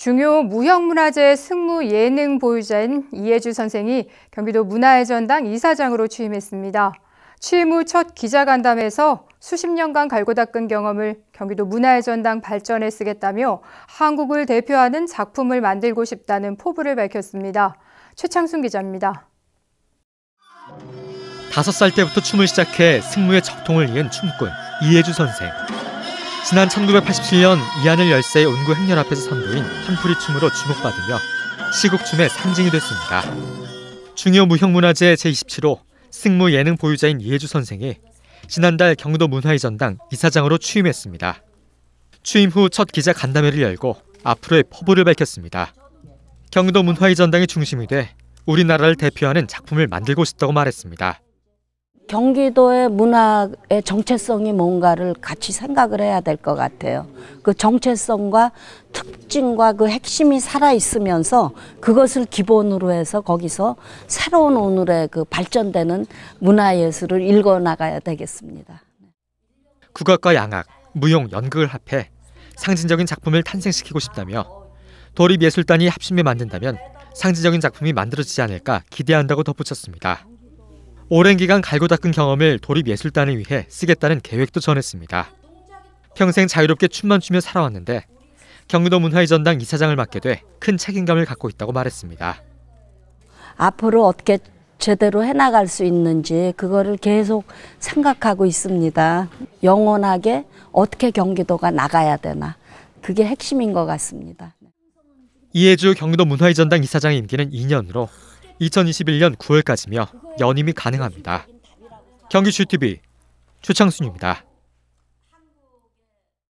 중요 무형문화재 승무 예능 보유자인 이해주 선생이 경기도 문화의 전당 이사장으로 취임했습니다. 취임 후 첫 기자간담회에서 수십 년간 갈고 닦은 경험을 경기도 문화의 전당 발전에 쓰겠다며 한국을 대표하는 작품을 만들고 싶다는 포부를 밝혔습니다. 최창순 기자입니다. 다섯 살 때부터 춤을 시작해 승무의 적통을 이은 춤꾼 이혜주 선생. 지난 1987년 이하늘 열사의 온구 행렬 앞에서 선보인 한풀이 춤으로 주목받으며 시국춤의 상징이 됐습니다. 중요 무형문화재 제27호 승무 예능 보유자인 이해주 선생이 지난달 경도 문화의전당 이사장으로 취임했습니다. 취임 후 첫 기자 간담회를 열고 앞으로의 포부를 밝혔습니다. 경도 문화의전당의 중심이 돼 우리나라를 대표하는 작품을 만들고 싶다고 말했습니다. 경기도의 문화의 정체성이 뭔가를 같이 생각을 해야 될 것 같아요. 그 정체성과 특징과 그 핵심이 살아있으면서 그것을 기본으로 해서 거기서 새로운 오늘의 그 발전되는 문화예술을 읽어나가야 되겠습니다. 국악과 양악, 무용, 연극을 합해 상징적인 작품을 탄생시키고 싶다며 도립예술단이 합심해 만든다면 상징적인 작품이 만들어지지 않을까 기대한다고 덧붙였습니다. 오랜 기간 갈고 닦은 경험을 도립예술단을 위해 쓰겠다는 계획도 전했습니다. 평생 자유롭게 춤만 추며 살아왔는데 경기도 문화의 전당 이사장을 맡게 돼 큰 책임감을 갖고 있다고 말했습니다. 앞으로 어떻게 제대로 해나갈 수 있는지 그거를 계속 생각하고 있습니다. 영원하게 어떻게 경기도가 나가야 되나 그게 핵심인 것 같습니다. 이해주 경기도 문화의 전당 이사장의 임기는 2년으로 2021년 9월까지며 연임이 가능합니다. 경기주 TV 최창순입니다.